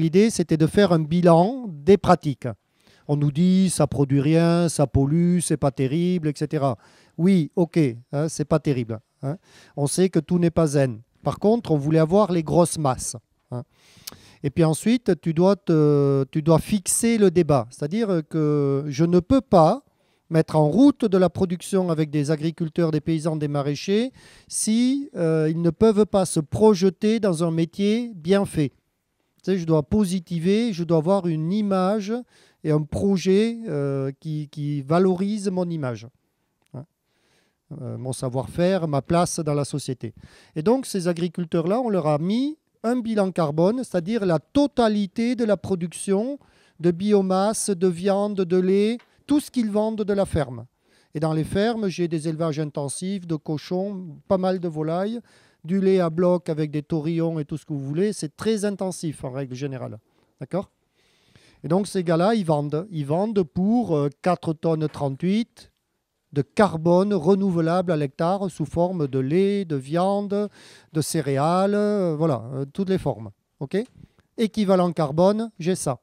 l'idée, c'était de faire un bilan des pratiques. On nous dit ça produit rien, ça pollue, c'est pas terrible, etc. Oui, ok, hein, c'est pas terrible. Hein. On sait que tout n'est pas zen. Par contre, on voulait avoir les grosses masses. Hein. Et puis ensuite, tu dois, te, tu dois fixer le débat. C'est-à-dire que je ne peux pas mettre en route de la production avec des agriculteurs, des paysans, des maraîchers, si euh, ils ne peuvent pas se projeter dans un métier bien fait je dois positiver, je dois avoir une image et un projet euh, qui, valorise mon image, hein. euh, mon savoir-faire, ma place dans la société. Et donc, ces agriculteurs-là, on leur a mis un bilan carbone, c'est-à-dire la totalité de la production de biomasse, de viande, de lait, tout ce qu'ils vendent de la ferme. Et dans les fermes, j'ai des élevages intensifs de cochons, pas mal de volailles du lait à bloc avec des taurillons et tout ce que vous voulez. C'est très intensif en règle générale. D'accord Et donc ces gars-là, ils vendent. Ils vendent pour 4 euh, tonnes 38 de carbone renouvelable à l'hectare sous forme de lait, de viande, de céréales, euh, voilà, euh, toutes les formes. OK Équivalent carbone, j'ai ça.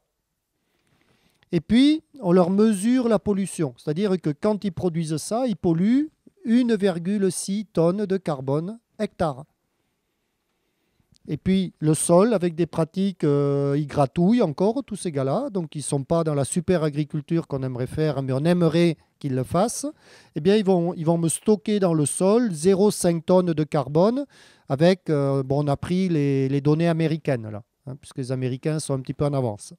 Et puis, on leur mesure la pollution. C'est-à-dire que quand ils produisent ça, ils polluent 1,6 tonnes de carbone hectares. Et puis le sol avec des pratiques, ils euh, gratouillent encore, tous ces gars-là, donc ils ne sont pas dans la super agriculture qu'on aimerait faire, mais on aimerait qu'ils le fassent. Eh bien, ils vont, ils vont me stocker dans le sol 0,5 tonnes de carbone avec, euh, bon, on a pris les, données américaines, là, hein, puisque les Américains sont un petit peu en avance.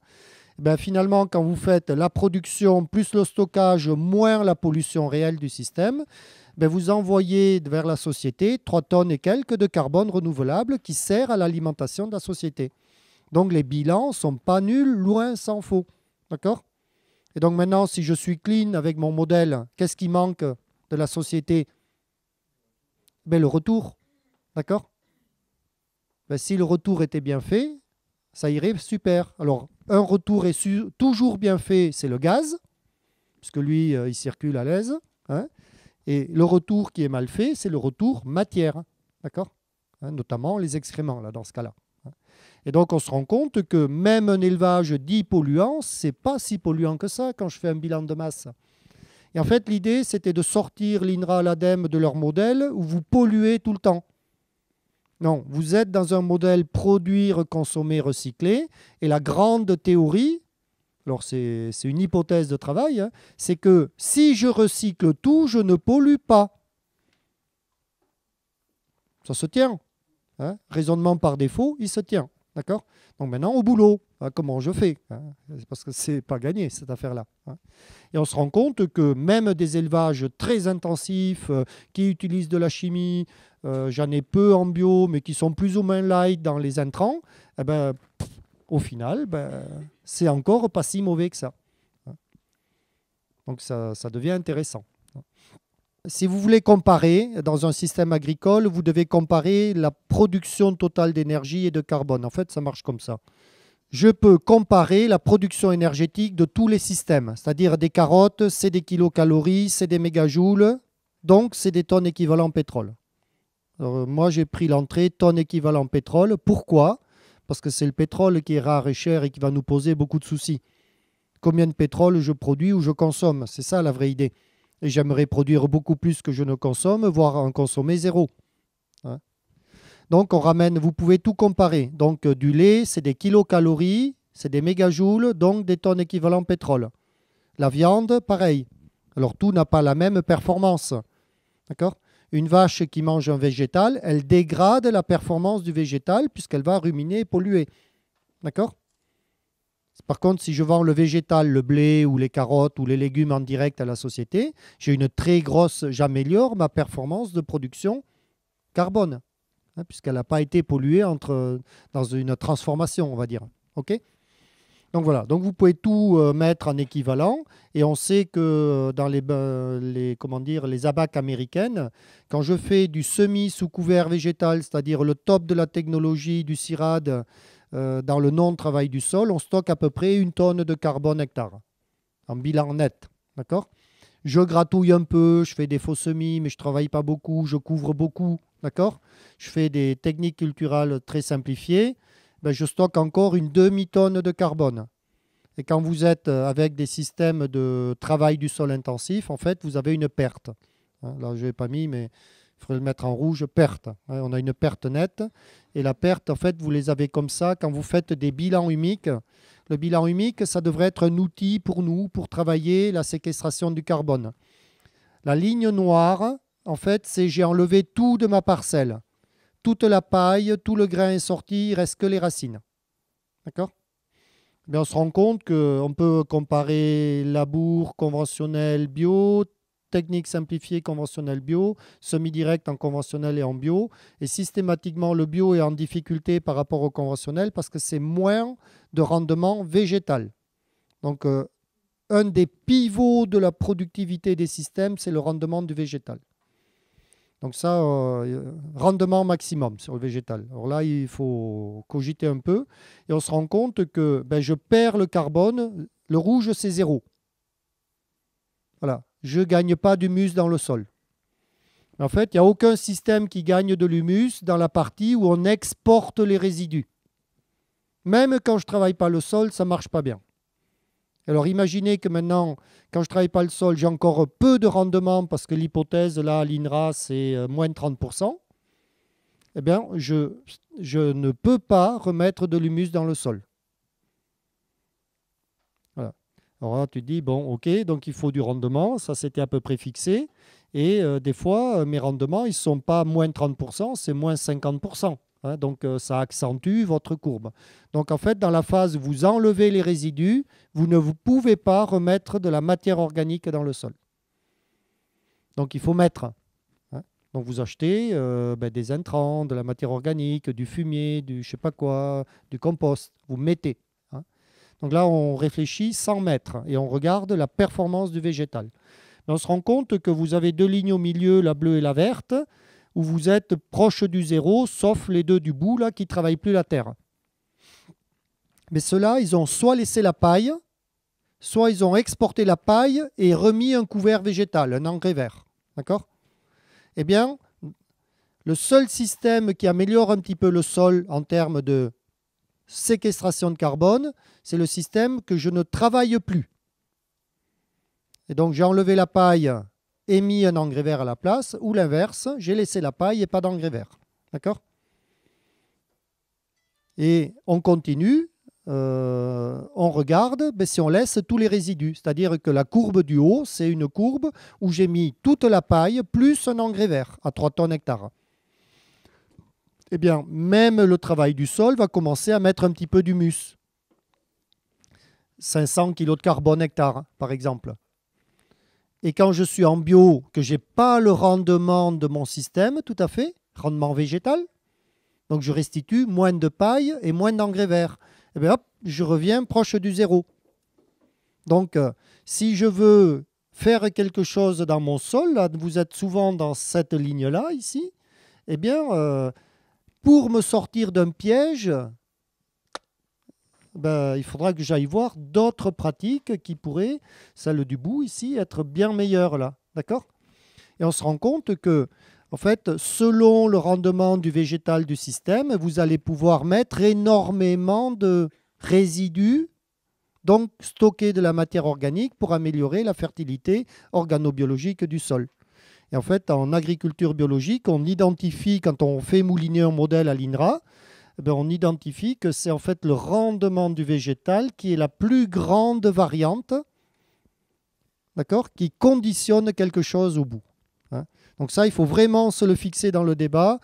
Eh bien, finalement, quand vous faites la production plus le stockage moins la pollution réelle du système, ben, vous envoyez vers la société 3 tonnes et quelques de carbone renouvelable qui sert à l'alimentation de la société. Donc les bilans sont pas nuls, loin s'en faut. D'accord Et donc maintenant, si je suis clean avec mon modèle, qu'est-ce qui manque de la société ben, Le retour. D'accord ben, Si le retour était bien fait, ça irait super. Alors, un retour est toujours bien fait, c'est le gaz, puisque lui, euh, il circule à l'aise. Hein. Et le retour qui est mal fait, c'est le retour matière, d'accord hein, Notamment les excréments, là, dans ce cas-là. Hein. Et donc, on se rend compte que même un élevage dit polluant, ce n'est pas si polluant que ça quand je fais un bilan de masse. Et en fait, l'idée, c'était de sortir l'INRA, l'ADEME de leur modèle où vous polluez tout le temps. Non, vous êtes dans un modèle produire, consommer, recycler. Et la grande théorie, alors c'est une hypothèse de travail, hein. c'est que si je recycle tout, je ne pollue pas. Ça se tient. Hein. Raisonnement par défaut, il se tient. D'accord Donc maintenant, au boulot, hein, comment je fais Parce que ce n'est pas gagné, cette affaire-là. Et on se rend compte que même des élevages très intensifs, euh, qui utilisent de la chimie, euh, j'en ai peu en bio, mais qui sont plus ou moins light dans les intrants, eh ben, au final, ben, c'est encore pas si mauvais que ça. Donc ça, devient intéressant. Si vous voulez comparer dans un système agricole, vous devez comparer la production totale d'énergie et de carbone. En fait, ça marche comme ça. Je peux comparer la production énergétique de tous les systèmes, c'est-à-dire des carottes, c'est des kilocalories, c'est des mégajoules, donc c'est des tonnes équivalent pétrole. moi, j'ai pris l'entrée tonnes équivalent pétrole. Pourquoi parce que c'est le pétrole qui est rare et cher et qui va nous poser beaucoup de soucis. Combien de pétrole je produis ou je consomme C'est ça la vraie idée. Et j'aimerais produire beaucoup plus que je ne consomme, voire en consommer zéro. Hein. Donc on ramène, vous pouvez tout comparer. Donc euh, du lait, c'est des kilocalories, c'est des mégajoules, donc des tonnes équivalent pétrole. La viande, pareil. Alors tout n'a pas la même performance. D'accord une vache qui mange un végétal, elle dégrade la performance du végétal puisqu'elle va ruminer et polluer. D'accord Par contre, si je vends le végétal, le blé ou les carottes ou les légumes en direct à la société, j'ai une très grosse, j'améliore ma performance de production carbone, hein, puisqu'elle n'a pas été polluée entre, dans une transformation, on va dire. OK donc voilà, donc vous pouvez tout euh, mettre en équivalent et on sait que dans euh, les, comment dire, les abacs américaines, quand je fais du semi sous couvert végétal, c'est-à-dire le top de la technologie du CIRAD euh, dans le non-travail du sol, on stocke à peu près une tonne de carbone hectare en bilan net. D'accord Je gratouille un peu, je fais des faux semis, mais je travaille pas beaucoup, je couvre beaucoup. D'accord Je fais des techniques culturales très simplifiées. Ben, je stocke encore une demi-tonne de carbone. Et quand vous êtes euh, avec des systèmes de travail du sol intensif, en fait, vous avez une perte. Hein, là, je l'ai pas mis, mais il faudrait le mettre en rouge, perte. Hein, on a une perte nette. Et la perte, en fait, vous les avez comme ça quand vous faites des bilans humiques. Le bilan humique, ça devrait être un outil pour nous, pour travailler la séquestration du carbone. La ligne noire, en fait, c'est j'ai enlevé tout de ma parcelle toute la paille, tout le grain est sorti, il reste que les racines. D'accord eh on se rend compte qu'on peut comparer labour conventionnel bio, technique simplifiée conventionnelle bio, semi-direct en conventionnel et en bio. Et systématiquement, le bio est en difficulté par rapport au conventionnel parce que c'est moins de rendement végétal. Donc, euh, un des pivots de la productivité des systèmes, c'est le rendement du végétal. Donc ça, euh, rendement maximum sur le végétal. Alors là, il faut cogiter un peu et on se rend compte que ben, je perds le carbone, le rouge c'est zéro. Voilà, je ne gagne pas d'humus dans le sol. En fait, il n'y a aucun système qui gagne de l'humus dans la partie où on exporte les résidus. Même quand je ne travaille pas le sol, ça ne marche pas bien. Alors imaginez que maintenant, quand je travaille pas le sol, j'ai encore peu de rendement parce que l'hypothèse, là, l'INRA, c'est euh, moins de 30%. Eh bien, je, je ne peux pas remettre de l'humus dans le sol. Alors là, tu te dis, bon, ok, donc il faut du rendement, ça c'était à peu près fixé. Et euh, des fois, euh, mes rendements, ils ne sont pas moins 30%, c'est moins 50%. Hein, donc euh, ça accentue votre courbe. Donc en fait, dans la phase où vous enlevez les résidus, vous ne vous pouvez pas remettre de la matière organique dans le sol. Donc il faut mettre. Hein, donc vous achetez euh, ben, des intrants, de la matière organique, du fumier, du je sais pas quoi, du compost. Vous mettez. Hein. Donc là, on réfléchit sans mettre et on regarde la performance du végétal. on se rend compte que vous avez deux lignes au milieu, la bleue et la verte où vous êtes proche du zéro, sauf les deux du bout qui ne travaillent plus la terre. Mais ceux-là, ils ont soit laissé la paille, soit ils ont exporté la paille et remis un couvert végétal, un engrais vert. D'accord Eh bien, le seul système qui améliore un petit peu le sol en termes de séquestration de carbone, c'est le système que je ne travaille plus. Et donc j'ai enlevé la paille et mis un engrais vert à la place, ou l'inverse, j'ai laissé la paille et pas d'engrais vert. D'accord Et on continue, euh, on regarde, mais ben, si on laisse tous les résidus, c'est-à-dire que la courbe du haut, c'est une courbe où j'ai mis toute la paille plus un engrais vert à 3 tonnes hectare. Eh bien, même le travail du sol va commencer à mettre un petit peu d'humus. 500 kg de carbone hectare, par exemple. Et quand je suis en bio, que je n'ai pas le rendement de mon système, tout à fait, rendement végétal, donc je restitue moins de paille et moins d'engrais verts. Et eh bien hop, je reviens proche du zéro. Donc euh, si je veux faire quelque chose dans mon sol, vous êtes souvent dans cette ligne-là ici, eh bien, euh, pour me sortir d'un piège, ben, il faudra que j'aille voir d'autres pratiques qui pourraient, celle du bout ici, être bien meilleure. là. D'accord Et on se rend compte que, en fait, selon le rendement du végétal du système, vous allez pouvoir mettre énormément de résidus, donc stocker de la matière organique pour améliorer la fertilité organobiologique du sol. Et en fait, en agriculture biologique, on identifie, quand on fait mouliner un modèle à l'INRA, eh ben, on identifie que c'est en fait le rendement du végétal qui est la plus grande variante, qui conditionne quelque chose au bout. Hein. Donc ça, il faut vraiment se le fixer dans le débat.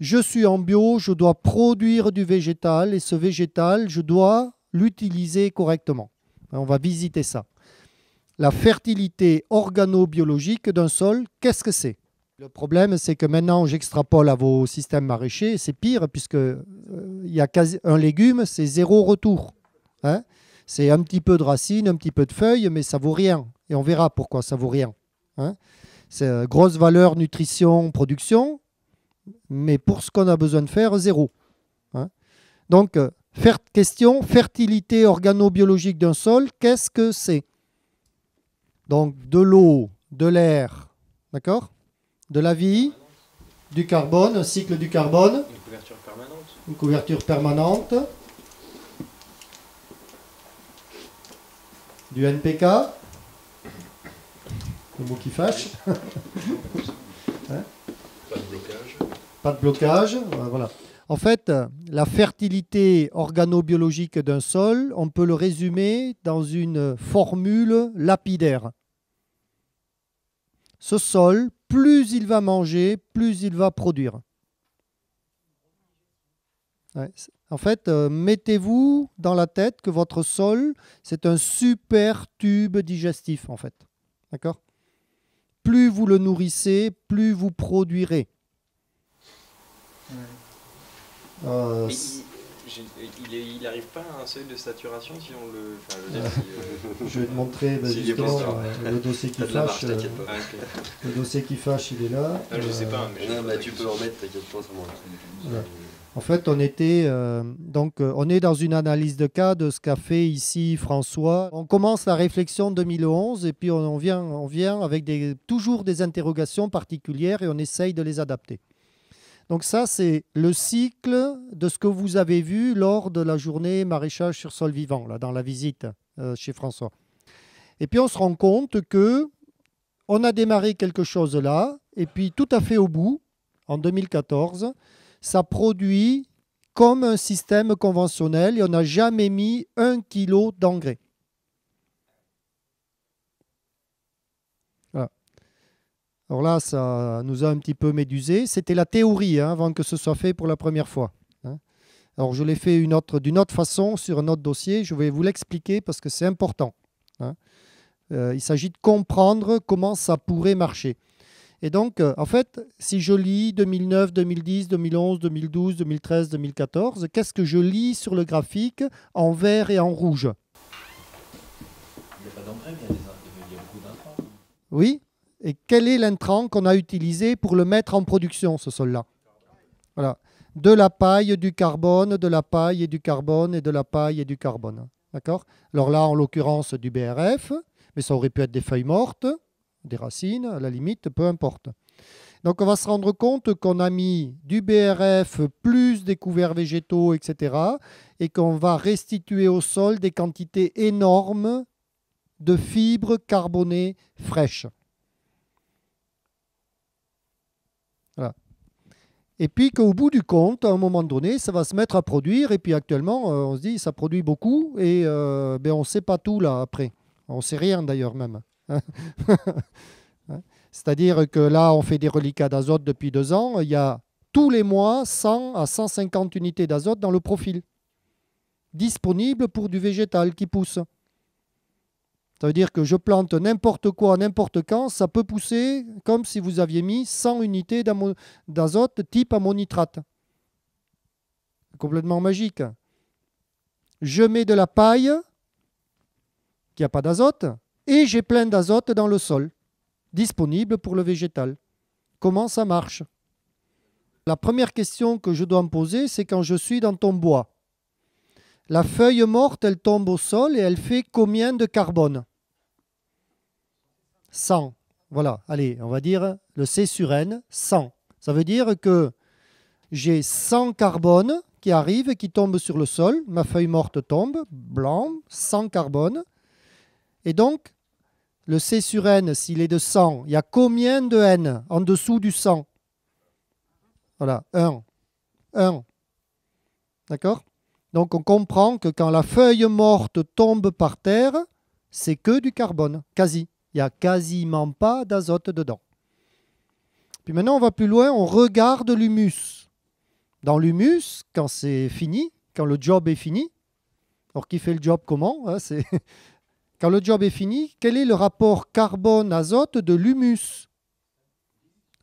Je suis en bio, je dois produire du végétal et ce végétal, je dois l'utiliser correctement. Hein, on va visiter ça. La fertilité organobiologique d'un sol, qu'est-ce que c'est le problème, c'est que maintenant, j'extrapole à vos systèmes maraîchers, c'est pire, puisque euh, y a quasi, un légume, c'est zéro retour. Hein. c'est un petit peu de racines, un petit peu de feuilles, mais ça vaut rien. Et on verra pourquoi ça vaut rien. Hein. c'est euh, grosse valeur nutrition, production, mais pour ce qu'on a besoin de faire, zéro. Hein. Donc, euh, question, fertilité organobiologique d'un sol, qu'est-ce que c'est Donc, de l'eau, de l'air, d'accord de la vie, du carbone, un cycle du carbone. Une couverture permanente. Une couverture permanente. Du NPK. Le mot qui fâche. Pas de blocage. Pas de blocage, euh, En fait, la fertilité organobiologique d'un sol, on peut le résumer dans une formule lapidaire. Ce sol plus il va manger, plus il va produire. En fait, euh, mettez-vous dans la tête que votre sol, c'est un super tube digestif, en fait. D'accord Plus vous le nourrissez, plus vous produirez. Euh, il n'arrive pas à un seuil de saturation si on le. Euh, je, vais te montrer bah, euh, le dossier qui fâche. Euh, ah, le dossier qui fâche, il est là. Ah, je sais pas, mais tu peux en t'inquiète pas, En fait, on était donc on est dans une analyse de cas de ce qu'a fait ici François. On commence la réflexion 2011 et puis on, vient avec toujours des interrogations particulières et on essaye de les adapter. Donc ça, c'est le cycle de ce que vous avez vu lors de la journée maraîchage sur sol vivant, là, dans la visite euh, chez François. Et puis on se rend compte que on a démarré quelque chose là, et puis tout à fait au bout, en 2014, ça produit comme un système conventionnel et on n'a jamais mis un kilo d'engrais. Alors là, ça nous a un petit peu médusé. C'était la théorie hein, avant que ce soit fait pour la première fois. Hein. Alors je l'ai fait d'une autre, façon sur un autre dossier. Je vais vous l'expliquer parce que c'est important. Hein. Euh, il s'agit de comprendre comment ça pourrait marcher. Et donc, euh, en fait, si je lis 2009, 2010, 2011, 2012, 2013, 2014, qu'est-ce que je lis sur le graphique en vert et en rouge Oui, et quel est l'intrant qu'on a utilisé pour le mettre en production, ce sol-là Voilà. De la paille, du carbone, de la paille et du carbone, et de la paille et du carbone. D'accord Alors là, en l'occurrence, du BRF, mais ça aurait pu être des feuilles mortes, des racines, à la limite, peu importe. Donc on va se rendre compte qu'on a mis du BRF plus des couverts végétaux, etc. Et qu'on va restituer au sol des quantités énormes de fibres carbonées fraîches. Et puis qu'au bout du compte, à un moment donné, ça va se mettre à produire. Et puis actuellement, euh, on se dit, ça produit beaucoup et euh, ben, on ne sait pas tout là après. On ne sait rien d'ailleurs même. C'est-à-dire que là, on fait des reliquats d'azote depuis deux ans. Il y a tous les mois 100 à 150 unités d'azote dans le profil, disponibles pour du végétal qui pousse. Ça veut dire que je plante n'importe quoi, n'importe quand, ça peut pousser comme si vous aviez mis 100 unités d'azote type ammonitrate. Complètement magique. Je mets de la paille, qui n'a pas d'azote, et j'ai plein d'azote dans le sol, disponible pour le végétal. Comment ça marche La première question que je dois me poser, c'est quand je suis dans ton bois. La feuille morte, elle tombe au sol et elle fait combien de carbone 100. Voilà, allez, on va dire le C sur N, 100. Ça veut dire que j'ai 100 carbones qui arrivent et qui tombent sur le sol. Ma feuille morte tombe, blanc, 100 carbones. Et donc, le C sur N, s'il est de 100, il y a combien de N en dessous du 100 Voilà, 1. 1. D'accord Donc on comprend que quand la feuille morte tombe par terre, c'est que du carbone, quasi. Il n'y a quasiment pas d'azote dedans. Puis maintenant, on va plus loin, on regarde l'humus. Dans l'humus, quand c'est fini, quand le job est fini, alors qui fait le job comment hein, Quand le job est fini, quel est le rapport carbone-azote de l'humus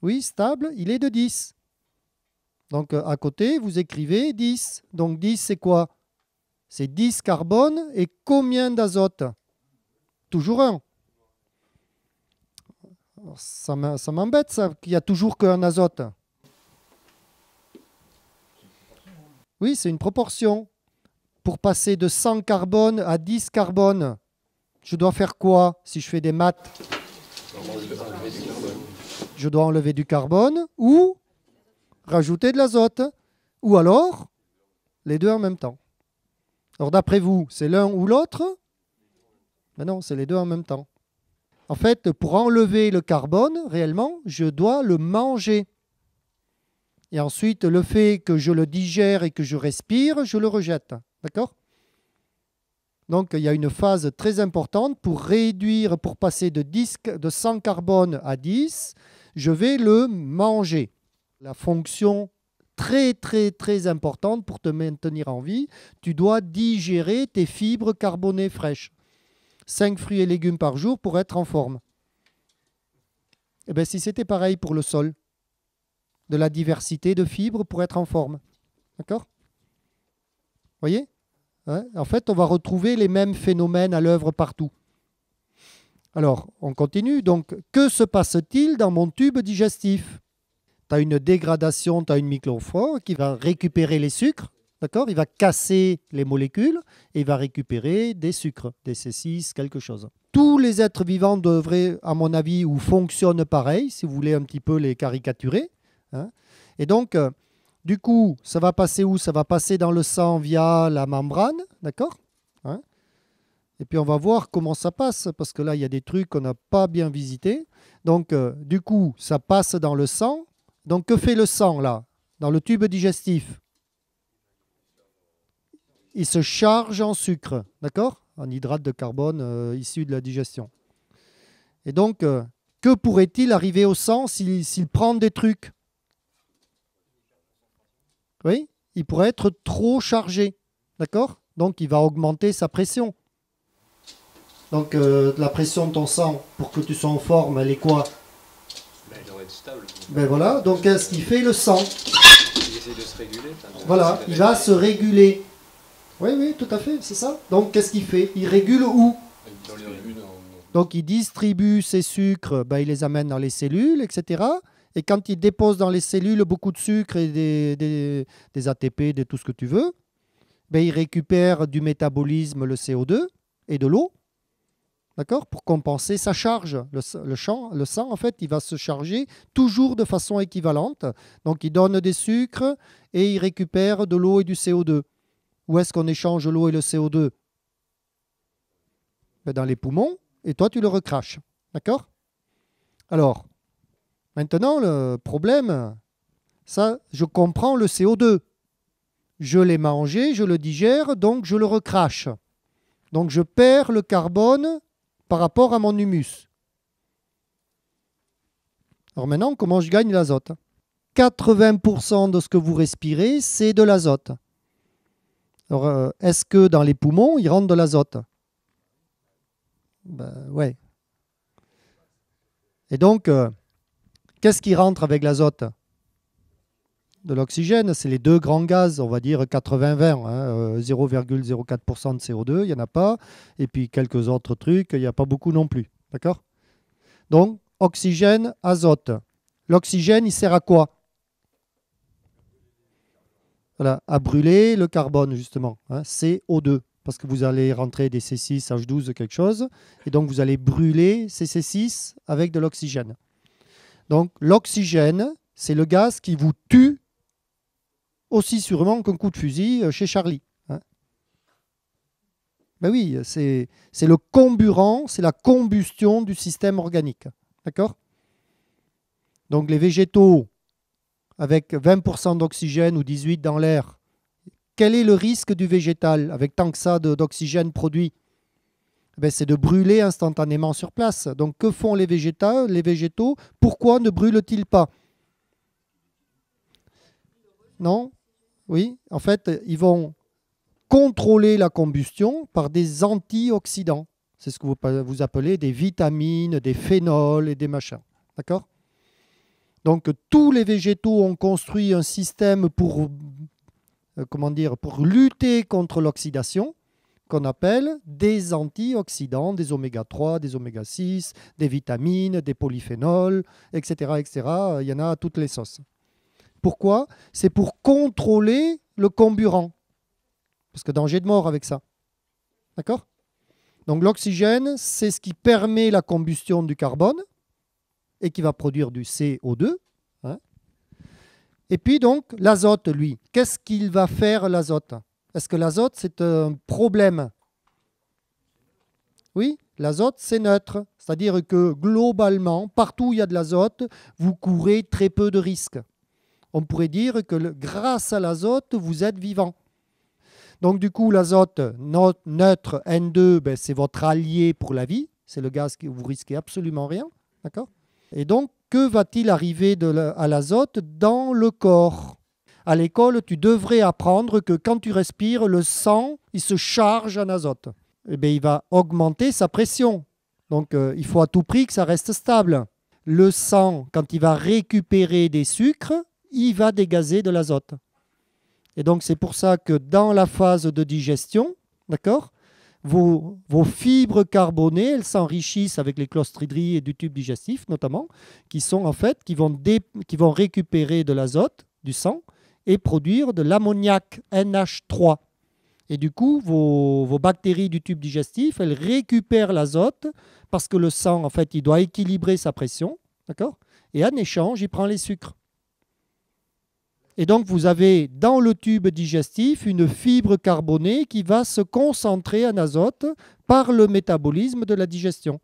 Oui, stable, il est de 10. Donc euh, à côté, vous écrivez 10. Donc 10, c'est quoi C'est 10 carbone et combien d'azote Toujours 1. Ça m'embête, ça, qu'il n'y a toujours qu'un azote. Oui, c'est une proportion. Pour passer de 100 carbone à 10 carbone, je dois faire quoi si je fais des maths Je dois enlever du carbone ou rajouter de l'azote. Ou alors, les deux en même temps. Alors d'après vous, c'est l'un ou l'autre Mais ben non, c'est les deux en même temps. En fait, pour enlever le carbone, réellement, je dois le manger. Et ensuite, le fait que je le digère et que je respire, je le rejette. D'accord Donc, il y a une phase très importante pour réduire, pour passer de, de 100 carbone à 10, je vais le manger. La fonction très, très, très importante pour te maintenir en vie, tu dois digérer tes fibres carbonées fraîches. 5 fruits et légumes par jour pour être en forme. Eh bien, si c'était pareil pour le sol, de la diversité de fibres pour être en forme. D'accord Voyez En fait, on va retrouver les mêmes phénomènes à l'œuvre partout. Alors, on continue. Donc, que se passe-t-il dans mon tube digestif Tu as une dégradation, tu as une microflore qui va récupérer les sucres D'accord Il va casser les molécules et il va récupérer des sucres, des c quelque chose. Tous les êtres vivants devraient, à mon avis, ou fonctionnent pareil, si vous voulez un petit peu les caricaturer. Hein. et donc, euh, du coup, ça va passer où Ça va passer dans le sang via la membrane, d'accord hein Et puis on va voir comment ça passe, parce que là, il y a des trucs qu'on n'a pas bien visités. Donc, euh, du coup, ça passe dans le sang. Donc, que fait le sang, là Dans le tube digestif il se charge en sucre, d'accord En hydrate de carbone euh, issu de la digestion. Et donc, euh, que pourrait-il arriver au sang s'il prend des trucs Oui, il pourrait être trop chargé, d'accord Donc, il va augmenter sa pression. Donc, euh, la pression de ton sang, pour que tu sois en forme, elle est quoi ben, être stable. Ben, voilà, donc ce qu'il fait le sang Il se réguler. Voilà, il va se réguler. Oui, oui, tout à fait, c'est ça. Donc qu'est-ce qu'il fait Il régule où Donc il distribue ses sucres, ben, il les amène dans les cellules, etc. Et quand il dépose dans les cellules beaucoup de sucre et des, ATP, de tout ce que tu veux, ben, il récupère du métabolisme le CO2 et de l'eau, d'accord, pour compenser sa charge. Le, le, le sang, en fait, il va se charger toujours de façon équivalente. Donc il donne des sucres et il récupère de l'eau et du CO2. Où est-ce qu'on échange l'eau et le CO2 ben, Dans les poumons, et toi, tu le recraches. D'accord Alors, maintenant, le problème, ça, je comprends le CO2. Je l'ai mangé, je le digère, donc je le recrache. Donc je perds le carbone par rapport à mon humus. Alors maintenant, comment je gagne l'azote 80% de ce que vous respirez, c'est de l'azote. Alors, euh, est-ce que dans les poumons, il rentre de l'azote ben, Ouais. Et donc, euh, qu'est-ce qui rentre avec l'azote De l'oxygène, c'est les deux grands gaz, on va dire 80-20, 0,04% hein, euh, de CO2, il n'y en a pas, et puis quelques autres trucs, il n'y a pas beaucoup non plus. D'accord Donc, oxygène, azote. L'oxygène, il sert à quoi à brûler le carbone, justement, hein, CO2, parce que vous allez rentrer des C6, H12, quelque chose, et donc vous allez brûler ces C6 avec de l'oxygène. Donc l'oxygène, c'est le gaz qui vous tue aussi sûrement qu'un coup de fusil euh, chez Charlie. Hein. ben oui, c'est le comburant, c'est la combustion du système organique. D'accord Donc les végétaux avec 20% d'oxygène ou 18 dans l'air. Quel est le risque du végétal avec tant que ça d'oxygène produit eh C'est de brûler instantanément sur place. Donc que font les, végétaux, les végétaux Pourquoi ne brûlent-ils pas Non Oui En fait, ils vont contrôler la combustion par des antioxydants. C'est ce que vous, vous appelez des vitamines, des phénols et des machins. D'accord donc tous les végétaux ont construit un système pour, euh, comment dire, pour lutter contre l'oxydation qu'on appelle des antioxydants, des oméga 3, des oméga 6, des vitamines, des polyphénols, etc. etc. Euh, il y en a à toutes les sauces. Pourquoi C'est pour contrôler le comburant. Parce que danger de mort avec ça. D'accord Donc l'oxygène, c'est ce qui permet la combustion du carbone et qui va produire du CO2. Hein. Et puis donc l'azote, lui, qu'est-ce qu'il va faire l'azote Est-ce que l'azote, c'est un problème Oui, l'azote, c'est neutre. C'est-à-dire que globalement, partout où il y a de l'azote, vous courez très peu de risques. On pourrait dire que grâce à l'azote, vous êtes vivant. Donc du coup, l'azote neutre N2, ben, c'est votre allié pour la vie. C'est le gaz que vous risquez absolument rien. D'accord et donc, que va-t-il arriver à l'azote dans le corps À l'école, tu devrais apprendre que quand tu respires, le sang, il se charge en azote. Eh bien, il va augmenter sa pression. Donc, euh, il faut à tout prix que ça reste stable. Le sang, quand il va récupérer des sucres, il va dégazer de l'azote. Et donc, c'est pour ça que dans la phase de digestion, d'accord vos, fibres carbonées, elles s'enrichissent avec les clostridries et du tube digestif notamment, qui sont en fait, qui vont, qui vont récupérer de l'azote, du sang, et produire de l'ammoniac NH3. Et du coup, vos, bactéries du tube digestif, elles récupèrent l'azote parce que le sang, en fait, il doit équilibrer sa pression, d'accord Et en échange, il prend les sucres. Et donc vous avez dans le tube digestif une fibre carbonée qui va se concentrer en azote par le métabolisme de la digestion.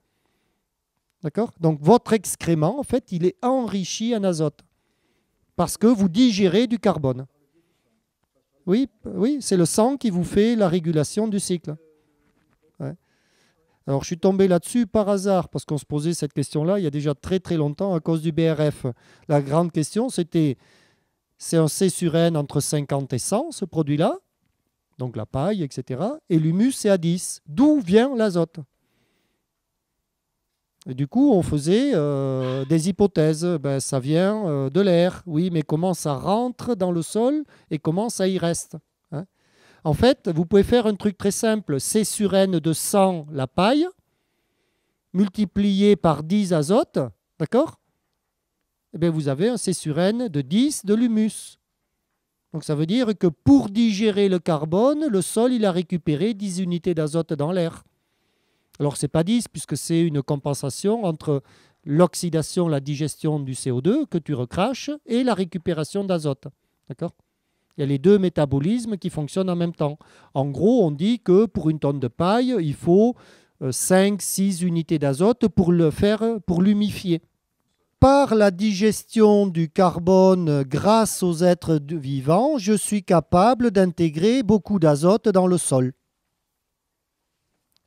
D'accord Donc votre excrément, en fait, il est enrichi en azote parce que vous digérez du carbone. Oui, oui c'est le sang qui vous fait la régulation du cycle. Alors je suis tombé là-dessus par hasard, parce qu'on se posait cette question-là il y a déjà très très longtemps à cause du BRF. La grande question, c'était c'est un C sur N entre 50 et 100, ce produit-là, donc la paille, etc. Et l'humus, c'est à 10. D'où vient l'azote du coup, on faisait euh, des hypothèses. Ben, ça vient euh, de l'air, oui, mais comment ça rentre dans le sol et comment ça y reste hein En fait, vous pouvez faire un truc très simple. C sur N de 100, la paille, multiplié par 10 azote, d'accord eh vous avez un C sur N de 10 de l'humus. Donc ça veut dire que pour digérer le carbone, le sol il a récupéré 10 unités d'azote dans l'air. Alors n'est pas 10 puisque c'est une compensation entre l'oxydation, la digestion du CO2 que tu recraches et la récupération d'azote. D'accord Il y a les deux métabolismes qui fonctionnent en même temps. En gros, on dit que pour une tonne de paille, il faut 5 euh, 6 unités d'azote pour le faire pour l'humifier par la digestion du carbone grâce aux êtres vivants, je suis capable d'intégrer beaucoup d'azote dans le sol.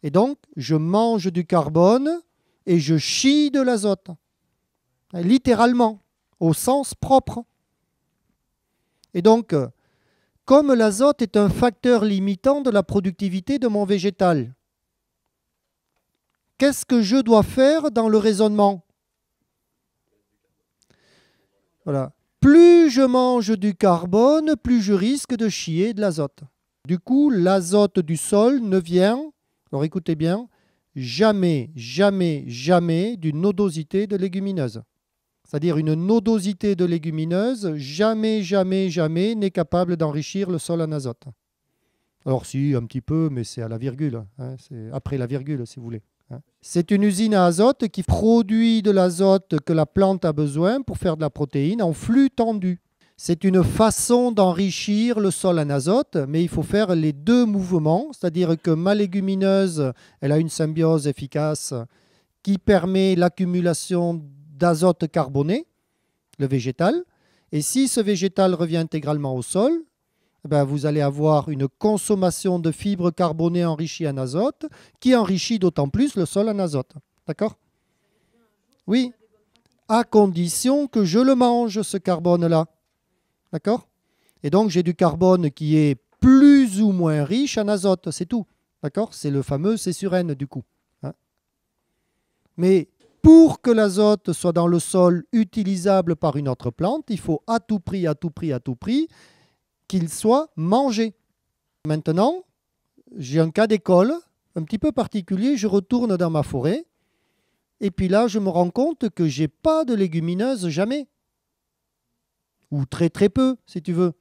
Et donc, je mange du carbone et je chie de l'azote. Littéralement, au sens propre. Et donc, comme l'azote est un facteur limitant de la productivité de mon végétal, qu'est-ce que je dois faire dans le raisonnement plus je mange du carbone, plus je risque de chier de l'azote. Du coup, l'azote du sol ne vient, alors écoutez bien, jamais, jamais, jamais d'une nodosité de légumineuse. C'est-à-dire une nodosité de légumineuse, jamais, jamais, jamais n'est capable d'enrichir le sol en azote. Alors si, un petit peu, mais c'est à la virgule, hein, c'est après la virgule si vous voulez. Hein? C'est une usine à azote qui produit de l'azote que la plante a besoin pour faire de la protéine en flux tendu. C'est une façon d'enrichir le sol en azote, mais il faut faire les deux mouvements, c'est-à-dire que ma légumineuse, elle a une symbiose efficace qui permet l'accumulation d'azote carboné, le végétal, et si ce végétal revient intégralement au sol, ben, vous allez avoir une consommation de fibres carbonées enrichies en azote qui enrichit d'autant plus le sol en azote. D'accord Oui, à condition que je le mange, ce carbone-là. D'accord Et donc j'ai du carbone qui est plus ou moins riche en azote, c'est tout. D'accord C'est le fameux C du coup. Hein. Mais pour que l'azote soit dans le sol utilisable par une autre plante, il faut à tout prix, à tout prix, à tout prix qu'il soit mangé. Maintenant, j'ai un cas d'école un petit peu particulier, je retourne dans ma forêt, et puis là, je me rends compte que j'ai pas de légumineuses jamais. Ou très très peu, si tu veux.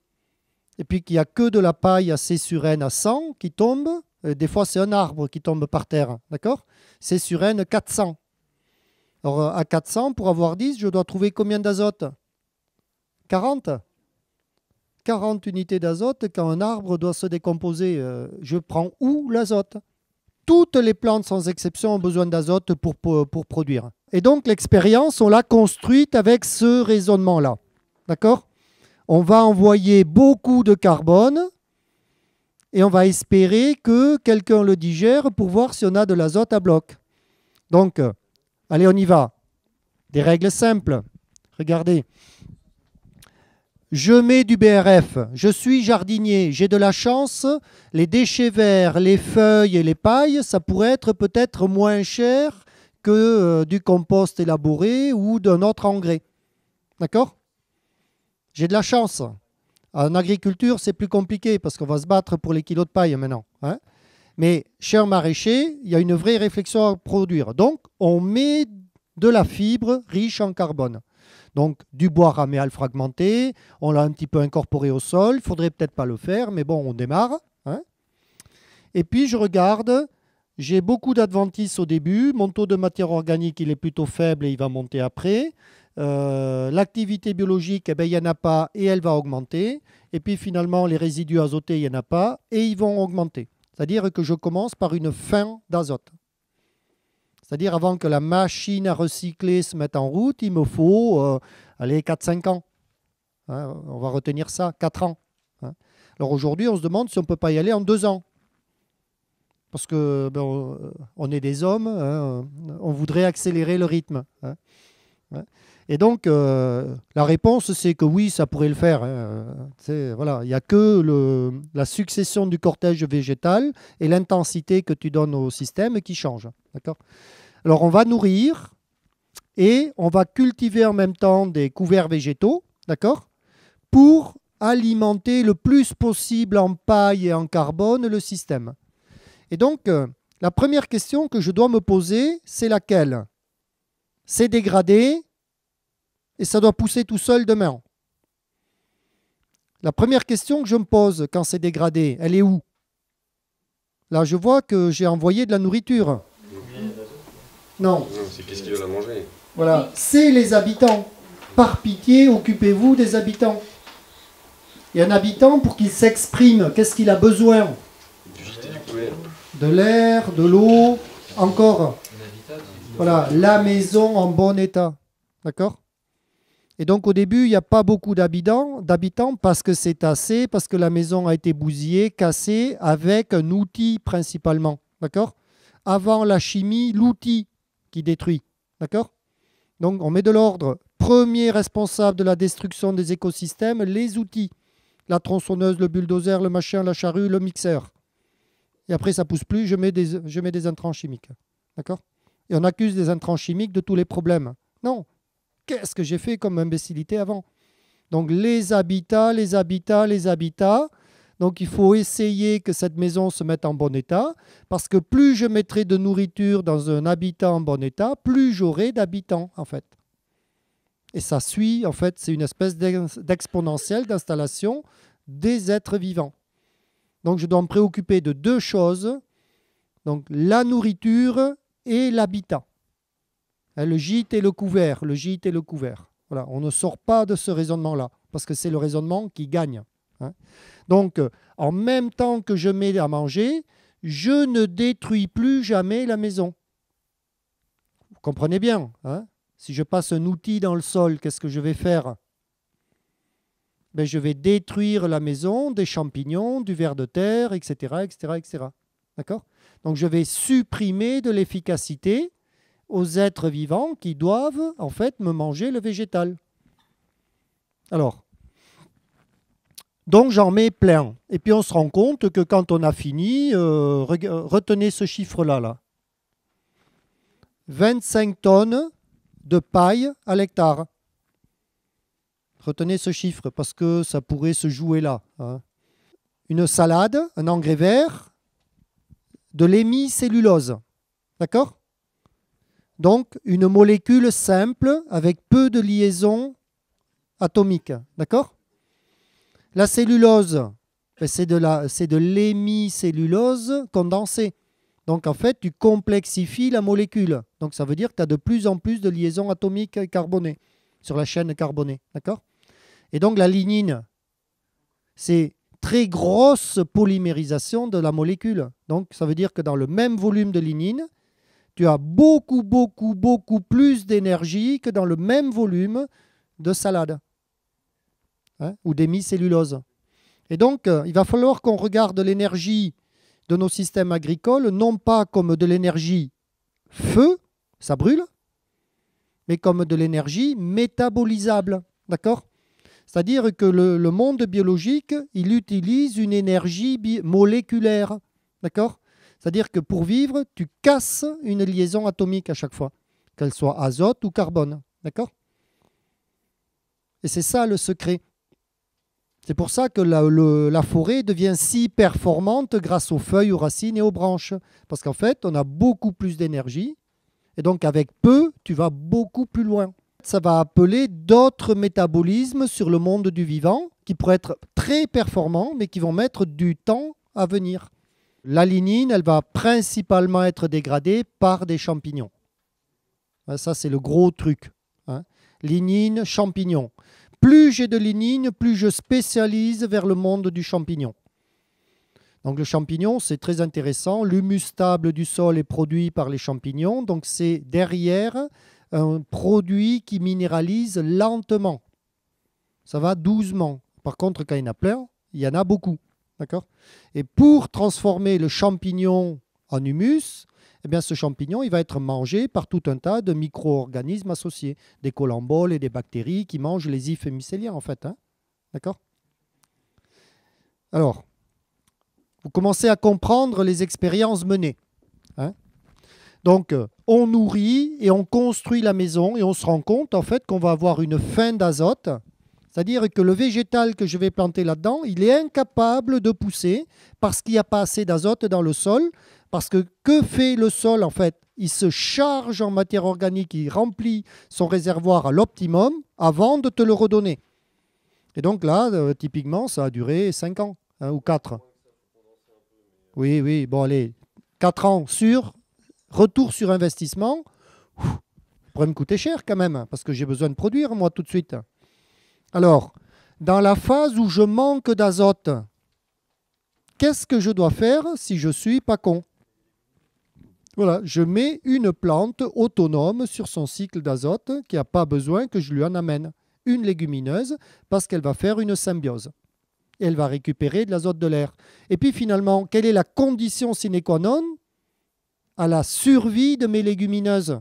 Et puis qu'il n'y a que de la paille assez N à 100 qui tombe. Euh, des fois, c'est un arbre qui tombe par terre, d'accord C'est suraine 400. Alors, euh, à 400, pour avoir 10, je dois trouver combien d'azote 40 40 unités d'azote quand un arbre doit se décomposer. Euh, je prends où l'azote toutes les plantes sans exception ont besoin d'azote pour, pour, produire. Et donc l'expérience, on l'a construite avec ce raisonnement-là. D'accord On va envoyer beaucoup de carbone et on va espérer que quelqu'un le digère pour voir si on a de l'azote à bloc. Donc, euh, allez, on y va. Des règles simples. Regardez, je mets du BRF, je suis jardinier, j'ai de la chance, les déchets verts, les feuilles et les pailles, ça pourrait être peut-être moins cher que euh, du compost élaboré ou d'un autre engrais. D'accord J'ai de la chance. En agriculture, c'est plus compliqué parce qu'on va se battre pour les kilos de paille maintenant. Hein. Mais cher maraîcher, il y a une vraie réflexion à produire. Donc, on met de la fibre riche en carbone. Donc du bois raméal fragmenté, on l'a un petit peu incorporé au sol, il faudrait peut-être pas le faire, mais bon, on démarre. Hein. et puis je regarde, j'ai beaucoup d'adventices au début, mon taux de matière organique il est plutôt faible et il va monter après. Euh, l'activité biologique, eh ben, il n'y en a pas et elle va augmenter. Et puis finalement, les résidus azotés, il n'y en a pas et ils vont augmenter. C'est-à-dire que je commence par une fin d'azote. C'est-à-dire avant que la machine à recycler se mette en route, il me faut euh, aller 4-5 ans. Hein, on va retenir ça, 4 ans. Hein. Alors aujourd'hui, on se demande si on ne peut pas y aller en 2 ans. Parce que ben, euh, on est des hommes, hein, on voudrait accélérer le rythme. Et donc, euh, la réponse, c'est que oui, ça pourrait le faire. Hein. Voilà, il n'y a que la succession du cortège végétal et l'intensité que tu donnes au système qui change. Alors, on va nourrir et on va cultiver en même temps des couverts végétaux, d'accord Pour alimenter le plus possible en paille et en carbone le système. Et donc, euh, la première question que je dois me poser, c'est laquelle C'est dégradé et ça doit pousser tout seul demain. La première question que je me pose quand c'est dégradé, elle est où Là, je vois que j'ai envoyé de la nourriture. Non. c'est qu'est-ce qu'il manger Voilà, c'est les habitants. Par pitié, occupez-vous des habitants. Et un habitant, pour qu'il s'exprime, qu'est-ce qu'il a besoin De l'air, de l'eau, encore. Voilà, la maison en bon état. D'accord et donc au début, il n'y a pas beaucoup d'habitants, parce que c'est assez parce que la maison a été bousillée, cassée, avec un outil principalement. D'accord Avant la chimie, l'outil qui détruit. D'accord Donc on met de l'ordre. Premier responsable de la destruction des écosystèmes, les outils. La tronçonneuse, le bulldozer, le machin, la charrue, le mixeur. Et après, ça pousse plus, je mets des, je mets des intrants chimiques. D'accord Et on accuse des intrants chimiques de tous les problèmes. Non, qu'est-ce que j'ai fait comme imbécilité avant Donc les habitats, les habitats, les habitats. Donc il faut essayer que cette maison se mette en bon état, parce que plus je mettrai de nourriture dans un habitat en bon état, plus j'aurai d'habitants en fait. Et ça suit, en fait, c'est une espèce d'exponentielle d'installation des êtres vivants. Donc je dois me préoccuper de deux choses, donc la nourriture et l'habitat. Hein, le gîte et le couvert, le gîte et le couvert. Voilà, on ne sort pas de ce raisonnement-là, parce que c'est le raisonnement qui gagne. Hein. Donc, euh, en même temps que je mets à manger, je ne détruis plus jamais la maison. Vous comprenez bien. Hein. si je passe un outil dans le sol, qu'est-ce que je vais faire ben, Je vais détruire la maison, des champignons, du ver de terre, etc. etc., etc. D'accord Donc je vais supprimer de l'efficacité aux êtres vivants qui doivent en fait me manger le végétal. Alors, donc j'en mets plein. Et puis on se rend compte que quand on a fini, euh, euh, retenez ce chiffre-là. Là. 25 tonnes de paille à l'hectare. Retenez ce chiffre parce que ça pourrait se jouer là. Hein. Une salade, un engrais vert, de l'hémicellulose. D'accord donc une molécule simple avec peu de liaisons atomiques. D'accord La cellulose, ben, c'est de l'hémicellulose condensée. Donc en fait, tu complexifies la molécule. Donc ça veut dire que tu as de plus en plus de liaisons atomiques carbonées sur la chaîne carbonée. D'accord Et donc la lignine, c'est très grosse polymérisation de la molécule. Donc ça veut dire que dans le même volume de lignine, tu as beaucoup, beaucoup, beaucoup plus d'énergie que dans le même volume de salade hein, ou d'hémicellulose. Et donc, euh, il va falloir qu'on regarde l'énergie de nos systèmes agricoles, non pas comme de l'énergie feu, ça brûle, mais comme de l'énergie métabolisable. D'accord C'est-à-dire que le, monde biologique, il utilise une énergie moléculaire. D'accord c'est-à-dire que pour vivre, tu casses une liaison atomique à chaque fois, qu'elle soit azote ou carbone. D'accord Et c'est ça le secret. C'est pour ça que la, la, forêt devient si performante grâce aux feuilles, aux racines et aux branches. Parce qu'en fait, on a beaucoup plus d'énergie. Et donc, avec peu, tu vas beaucoup plus loin. Ça va appeler d'autres métabolismes sur le monde du vivant qui pourraient être très performants, mais qui vont mettre du temps à venir la lignine, elle va principalement être dégradée par des champignons. Hein, ça, c'est le gros truc. Hein. Lignine, champignon. Plus j'ai de lignine, plus je spécialise vers le monde du champignon. Donc le champignon, c'est très intéressant. L'humus stable du sol est produit par les champignons. Donc c'est derrière un produit qui minéralise lentement. Ça va doucement. Par contre, quand il y en a plein, il y en a beaucoup. D'accord Et pour transformer le champignon en humus, eh bien, ce champignon il va être mangé par tout un tas de micro-organismes associés, des colamboles et des bactéries qui mangent les ifs mycéliens, en fait. Hein. D'accord Alors, vous commencez à comprendre les expériences menées. Hein. Donc, euh, on nourrit et on construit la maison et on se rend compte, en fait, qu'on va avoir une fin d'azote c'est-à-dire que le végétal que je vais planter là-dedans, il est incapable de pousser parce qu'il n'y a pas assez d'azote dans le sol. Parce que que fait le sol en fait Il se charge en matière organique, il remplit son réservoir à l'optimum avant de te le redonner. Et donc là, euh, typiquement, ça a duré 5 ans hein, ou 4. Oui, oui, bon allez, 4 ans sur retour sur investissement. ça pourrait me coûter cher quand même, parce que j'ai besoin de produire moi tout de suite. Alors, dans la phase où je manque d'azote, qu'est-ce que je dois faire si je suis pas con Voilà, je mets une plante autonome sur son cycle d'azote qui n'a pas besoin que je lui en amène. Une légumineuse, parce qu'elle va faire une symbiose. elle va récupérer de l'azote de l'air. Et puis finalement, quelle est la condition sine qua non à la survie de mes légumineuses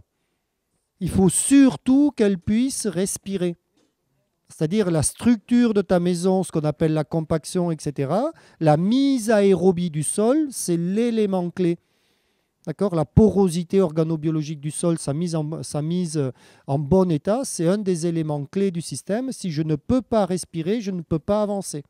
Il faut surtout qu'elles puissent respirer c'est-à-dire la structure de ta maison, ce qu'on appelle la compaction, etc. La mise à aérobie du sol, c'est l'élément clé. D'accord La porosité organobiologique du sol, sa mise en, bon état, c'est un des éléments clés du système. Si je ne peux pas respirer, je ne peux pas avancer.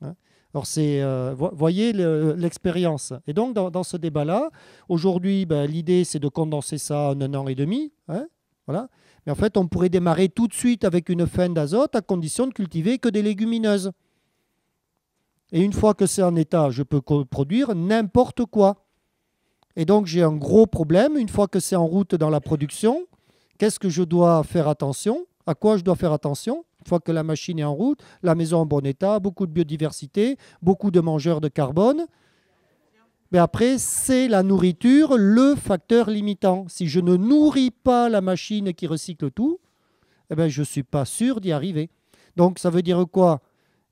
alors, hein c'est, euh, voyez l'expérience. et donc, dans, ce débat-là, aujourd'hui, ben, l'idée, c'est de condenser ça en un an et demi. Hein mais en fait, on pourrait démarrer tout de suite avec une fin d'azote à condition de cultiver que des légumineuses. Et une fois que c'est en état, je peux produire n'importe quoi. Et donc j'ai un gros problème, une fois que c'est en route dans la production, qu'est-ce que je dois faire attention À quoi je dois faire attention Une fois que la machine est en route, la maison en bon état, beaucoup de biodiversité, beaucoup de mangeurs de carbone, mais après, c'est la nourriture, le facteur limitant. Si je ne nourris pas la machine qui recycle tout, eh ben, je ne suis pas sûr d'y arriver. Donc ça veut dire quoi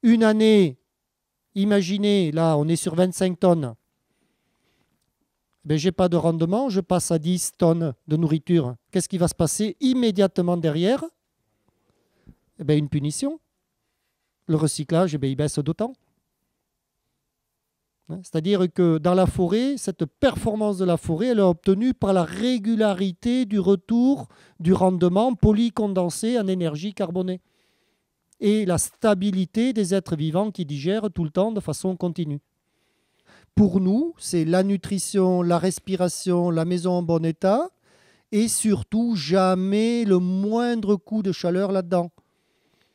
Une année, imaginez, là on est sur 25 tonnes, eh ben, Je n'ai pas de rendement, je passe à 10 tonnes de nourriture. Qu'est-ce qui va se passer immédiatement derrière eh bien, Une punition. Le recyclage, eh ben, il baisse d'autant. Hein, c'est-à-dire que dans la forêt, cette performance de la forêt, elle est obtenue par la régularité du retour du rendement polycondensé en énergie carbonée et la stabilité des êtres vivants qui digèrent tout le temps de façon continue. Pour nous, c'est la nutrition, la respiration, la maison en bon état et surtout jamais le moindre coup de chaleur là-dedans.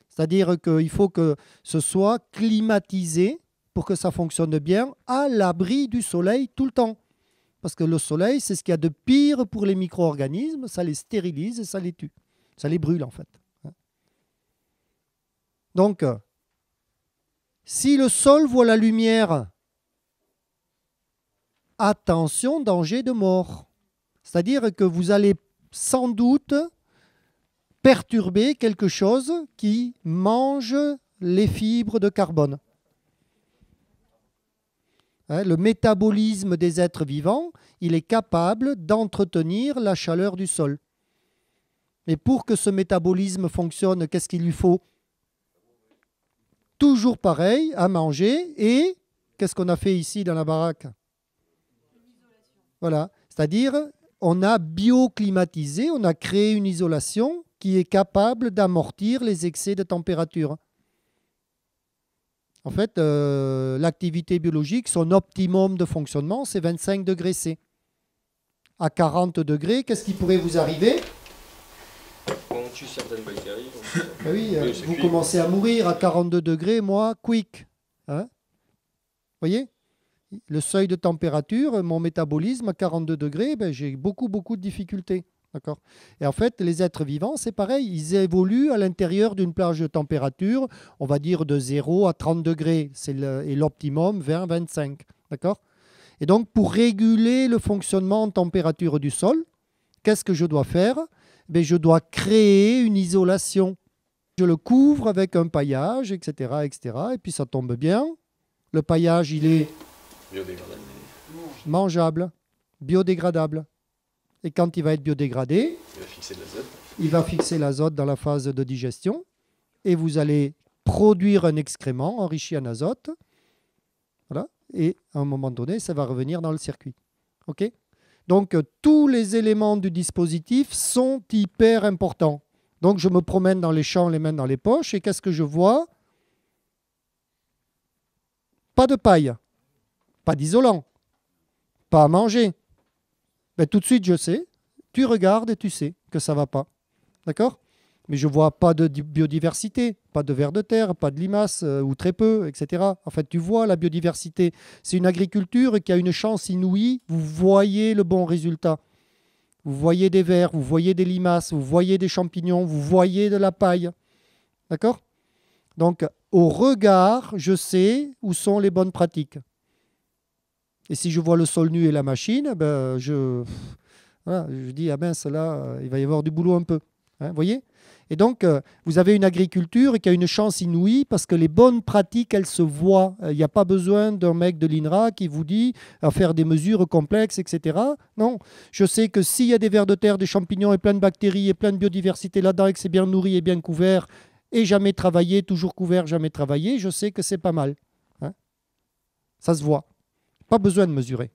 C'est-à-dire qu'il faut que ce soit climatisé pour que ça fonctionne bien à l'abri du soleil tout le temps. Parce que le soleil, c'est ce qu'il y a de pire pour les micro-organismes, ça les stérilise et ça les tue. Ça les brûle en fait. Donc, si le sol voit la lumière, attention, danger de mort. C'est-à-dire que vous allez sans doute perturber quelque chose qui mange les fibres de carbone. Hein, le métabolisme des êtres vivants, il est capable d'entretenir la chaleur du sol. Mais pour que ce métabolisme fonctionne, qu'est-ce qu'il lui faut Toujours pareil, à manger et qu'est-ce qu'on a fait ici dans la baraque Voilà, c'est-à-dire on a bioclimatisé, on a créé une isolation qui est capable d'amortir les excès de température. En fait, euh, l'activité biologique, son optimum de fonctionnement, c'est 25 degrés C. À 40 degrés, qu'est-ce qui pourrait vous arriver On tue certaines bactéries. Euh, ben oui, euh, vous commencez à mourir à 42 degrés, moi, quick. Hein voyez Le seuil de température, mon métabolisme à 42 degrés, ben, j'ai beaucoup, beaucoup de difficultés. D'accord Et en fait, les êtres vivants, c'est pareil, ils évoluent à l'intérieur d'une plage de température, on va dire de 0 à 30 degrés, c'est l'optimum 20-25. D'accord Et donc, pour réguler le fonctionnement en température du sol, qu'est-ce que je dois faire eh Je dois créer une isolation. Je le couvre avec un paillage, etc., etc. Et puis ça tombe bien. Le paillage, il est mangeable, biodégradable. Et quand il va être biodégradé, il va fixer l'azote. dans la phase de digestion. Et vous allez produire un excrément enrichi en azote. Voilà. Et à un moment donné, ça va revenir dans le circuit. OK Donc, euh, tous les éléments du dispositif sont hyper importants. Donc, je me promène dans les champs, les mains dans les poches. Et qu'est-ce que je vois Pas de paille. Pas d'isolant. Pas à manger. Ben, tout de suite, je sais. Tu regardes et tu sais que ça va pas. D'accord Mais je vois pas de biodiversité, pas de vers de terre, pas de limaces, euh, ou très peu, etc. En fait, tu vois la biodiversité. C'est une agriculture qui a une chance inouïe. Vous voyez le bon résultat. Vous voyez des vers, vous voyez des limaces, vous voyez des champignons, vous voyez de la paille. D'accord Donc, au regard, je sais où sont les bonnes pratiques. Et si je vois le sol nu et la machine, eh ben, hein, je, dis, ah ben, cela, euh, il va y avoir du boulot un peu. Vous hein, voyez Et donc, euh, vous avez une agriculture qui a une chance inouïe parce que les bonnes pratiques, elles se voient. Euh, il n'y a pas besoin d'un mec de l'INRA qui vous dit à faire des mesures complexes, etc. Non, je sais que s'il y a des vers de terre, des champignons et plein de bactéries et plein de biodiversité là-dedans et que c'est bien nourri et bien couvert et jamais travaillé, toujours couvert, jamais travaillé, je sais que c'est pas mal. Hein. ça se voit. Pas besoin de mesurer.